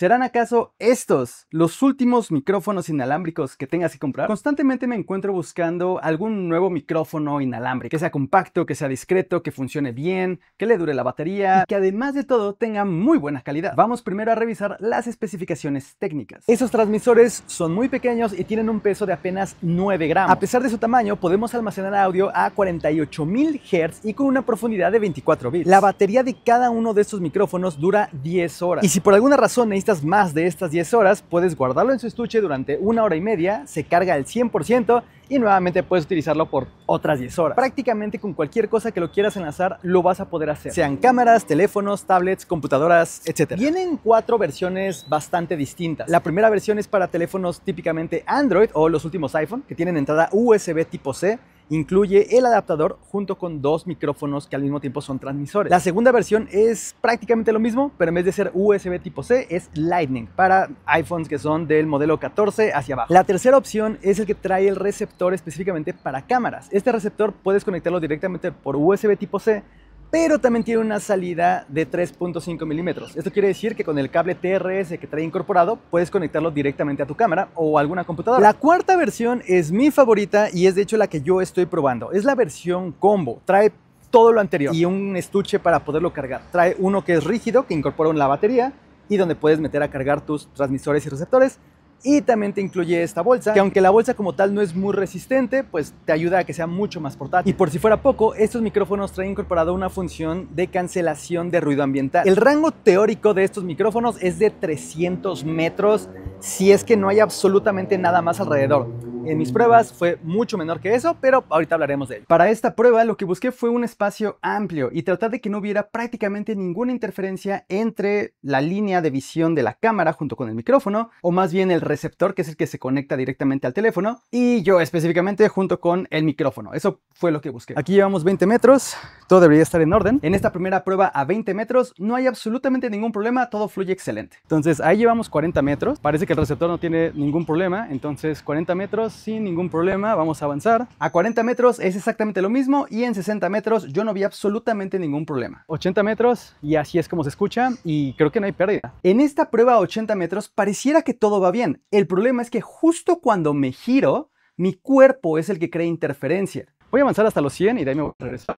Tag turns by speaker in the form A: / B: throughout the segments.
A: ¿Serán acaso estos los últimos micrófonos inalámbricos que tengas que comprar? Constantemente me encuentro buscando algún nuevo micrófono inalámbrico, que sea compacto, que sea discreto, que funcione bien, que le dure la batería y que además de todo tenga muy buena calidad. Vamos primero a revisar las especificaciones técnicas. Esos transmisores son muy pequeños y tienen un peso de apenas 9 gramos. A pesar de su tamaño, podemos almacenar audio a 48.000 Hz y con una profundidad de 24 bits. La batería de cada uno de estos micrófonos dura 10 horas. Y si por alguna razón necesitas más de estas 10 horas, puedes guardarlo en su estuche durante una hora y media, se carga al 100% y nuevamente puedes utilizarlo por otras 10 horas. Prácticamente con cualquier cosa que lo quieras enlazar lo vas a poder hacer, sean cámaras, teléfonos, tablets, computadoras, etc. Vienen cuatro versiones bastante distintas. La primera versión es para teléfonos típicamente Android o los últimos iPhone que tienen entrada USB tipo C Incluye el adaptador junto con dos micrófonos que al mismo tiempo son transmisores. La segunda versión es prácticamente lo mismo, pero en vez de ser USB tipo C es Lightning para iPhones que son del modelo 14 hacia abajo. La tercera opción es el que trae el receptor específicamente para cámaras. Este receptor puedes conectarlo directamente por USB tipo C pero también tiene una salida de 3.5 milímetros. Esto quiere decir que con el cable TRS que trae incorporado puedes conectarlo directamente a tu cámara o alguna computadora. La cuarta versión es mi favorita y es de hecho la que yo estoy probando. Es la versión combo. Trae todo lo anterior y un estuche para poderlo cargar. Trae uno que es rígido, que incorpora la batería y donde puedes meter a cargar tus transmisores y receptores y también te incluye esta bolsa, que aunque la bolsa como tal no es muy resistente, pues te ayuda a que sea mucho más portátil. Y por si fuera poco, estos micrófonos traen incorporado una función de cancelación de ruido ambiental. El rango teórico de estos micrófonos es de 300 metros si es que no hay absolutamente nada más alrededor. En mis pruebas fue mucho menor que eso, pero ahorita hablaremos de él. Para esta prueba lo que busqué fue un espacio amplio y tratar de que no hubiera prácticamente ninguna interferencia entre la línea de visión de la cámara junto con el micrófono, o más bien el receptor, que es el que se conecta directamente al teléfono, y yo específicamente junto con el micrófono. Eso fue lo que busqué. Aquí llevamos 20 metros, todo debería estar en orden. En esta primera prueba a 20 metros no hay absolutamente ningún problema, todo fluye excelente. Entonces ahí llevamos 40 metros, parece que el receptor no tiene ningún problema, entonces 40 metros sin ningún problema, vamos a avanzar. A 40 metros es exactamente lo mismo y en 60 metros yo no vi absolutamente ningún problema. 80 metros y así es como se escucha y creo que no hay pérdida. En esta prueba a 80 metros pareciera que todo va bien. El problema es que justo cuando me giro, mi cuerpo es el que crea interferencia. Voy a avanzar hasta los 100 y de ahí me voy a regresar.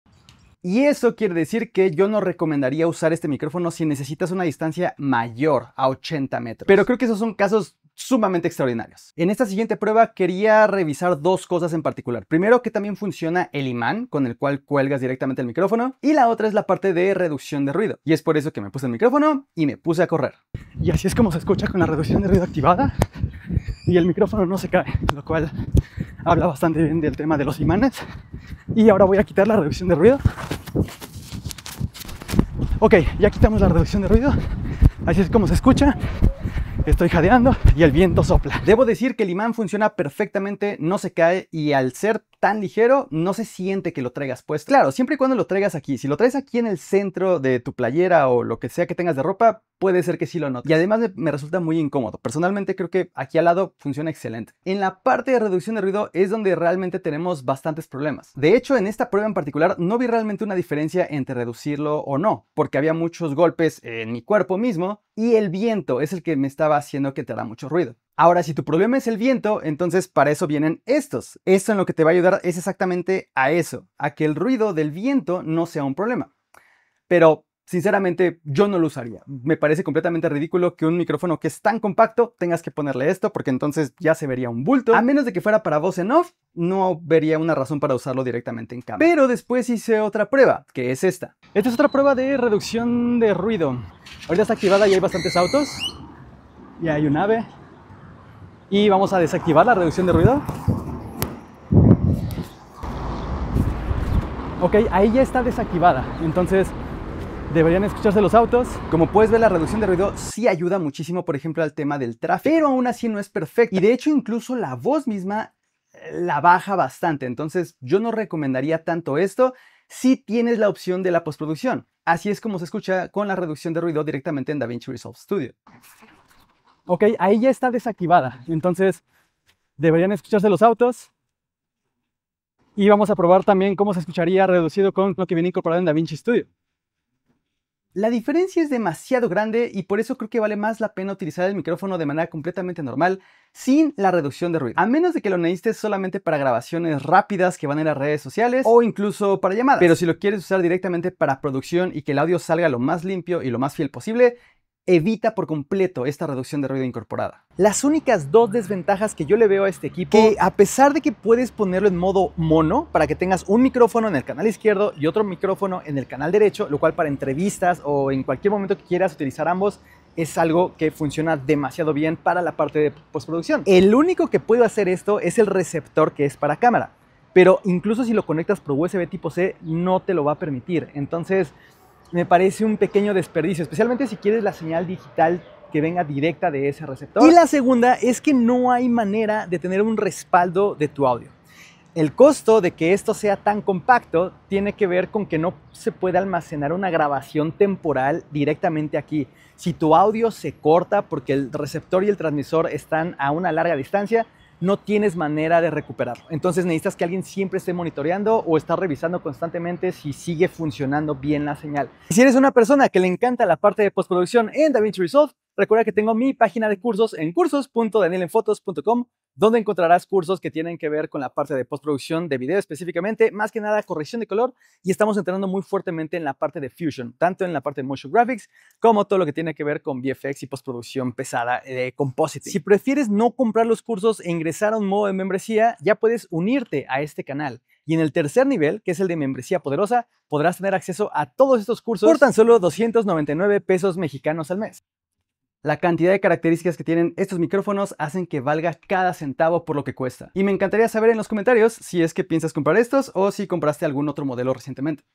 A: Y eso quiere decir que yo no recomendaría usar este micrófono si necesitas una distancia mayor a 80 metros. Pero creo que esos son casos sumamente extraordinarios. En esta siguiente prueba quería revisar dos cosas en particular. Primero, que también funciona el imán con el cual cuelgas directamente el micrófono y la otra es la parte de reducción de ruido. Y es por eso que me puse el micrófono y me puse a correr. Y así es como se escucha con la reducción de ruido activada y el micrófono no se cae, lo cual habla bastante bien del tema de los imanes. Y ahora voy a quitar la reducción de ruido. Ok, ya quitamos la reducción de ruido. Así es como se escucha estoy jadeando y el viento sopla. Debo decir que el imán funciona perfectamente, no se cae y al ser tan ligero no se siente que lo traigas pues Claro, siempre y cuando lo traigas aquí, si lo traes aquí en el centro de tu playera o lo que sea que tengas de ropa, puede ser que sí lo note. Y además me resulta muy incómodo. Personalmente creo que aquí al lado funciona excelente. En la parte de reducción de ruido es donde realmente tenemos bastantes problemas. De hecho, en esta prueba en particular no vi realmente una diferencia entre reducirlo o no, porque había muchos golpes en mi cuerpo mismo y el viento es el que me estaba haciendo que te da mucho ruido. Ahora, si tu problema es el viento, entonces para eso vienen estos. Esto en lo que te va a ayudar es exactamente a eso, a que el ruido del viento no sea un problema. Pero sinceramente yo no lo usaría. Me parece completamente ridículo que un micrófono que es tan compacto tengas que ponerle esto porque entonces ya se vería un bulto. A menos de que fuera para voz en off, no vería una razón para usarlo directamente en cámara. Pero después hice otra prueba, que es esta. Esta es otra prueba de reducción de ruido. Ahorita está activada y hay bastantes autos. Y hay un ave. Y vamos a desactivar la reducción de ruido. Ok, ahí ya está desactivada. Entonces deberían escucharse los autos. Como puedes ver, la reducción de ruido sí ayuda muchísimo, por ejemplo, al tema del tráfico, pero aún así no es perfecto. Y de hecho, incluso la voz misma eh, la baja bastante. Entonces, yo no recomendaría tanto esto si tienes la opción de la postproducción. Así es como se escucha con la reducción de ruido directamente en DaVinci Resolve Studio. Ok, ahí ya está desactivada. Entonces, deberían escucharse los autos. Y vamos a probar también cómo se escucharía reducido con lo que viene incorporado en DaVinci Studio. La diferencia es demasiado grande y por eso creo que vale más la pena utilizar el micrófono de manera completamente normal sin la reducción de ruido, a menos de que lo necesites solamente para grabaciones rápidas que van en las redes sociales o incluso para llamadas. Pero si lo quieres usar directamente para producción y que el audio salga lo más limpio y lo más fiel posible, evita por completo esta reducción de ruido incorporada. Las únicas dos desventajas que yo le veo a este equipo, que a pesar de que puedes ponerlo en modo mono para que tengas un micrófono en el canal izquierdo y otro micrófono en el canal derecho, lo cual para entrevistas o en cualquier momento que quieras utilizar ambos, es algo que funciona demasiado bien para la parte de postproducción. El único que puede hacer esto es el receptor que es para cámara, pero incluso si lo conectas por USB tipo C no te lo va a permitir. Entonces, me parece un pequeño desperdicio, especialmente si quieres la señal digital que venga directa de ese receptor. Y la segunda es que no hay manera de tener un respaldo de tu audio. El costo de que esto sea tan compacto tiene que ver con que no se puede almacenar una grabación temporal directamente aquí. Si tu audio se corta porque el receptor y el transmisor están a una larga distancia, no tienes manera de recuperarlo. Entonces necesitas que alguien siempre esté monitoreando o está revisando constantemente si sigue funcionando bien la señal. Si eres una persona que le encanta la parte de postproducción en DaVinci Resolve, Recuerda que tengo mi página de cursos en cursos.danielenfotos.com, donde encontrarás cursos que tienen que ver con la parte de postproducción de video específicamente, más que nada corrección de color, y estamos entrando muy fuertemente en la parte de Fusion, tanto en la parte de Motion Graphics como todo lo que tiene que ver con VFX y postproducción pesada de Composite Si prefieres no comprar los cursos e ingresar a un modo de membresía, ya puedes unirte a este canal. Y en el tercer nivel, que es el de membresía poderosa, podrás tener acceso a todos estos cursos por tan solo 299 pesos mexicanos al mes. La cantidad de características que tienen estos micrófonos hacen que valga cada centavo por lo que cuesta. Y me encantaría saber en los comentarios si es que piensas comprar estos o si compraste algún otro modelo recientemente.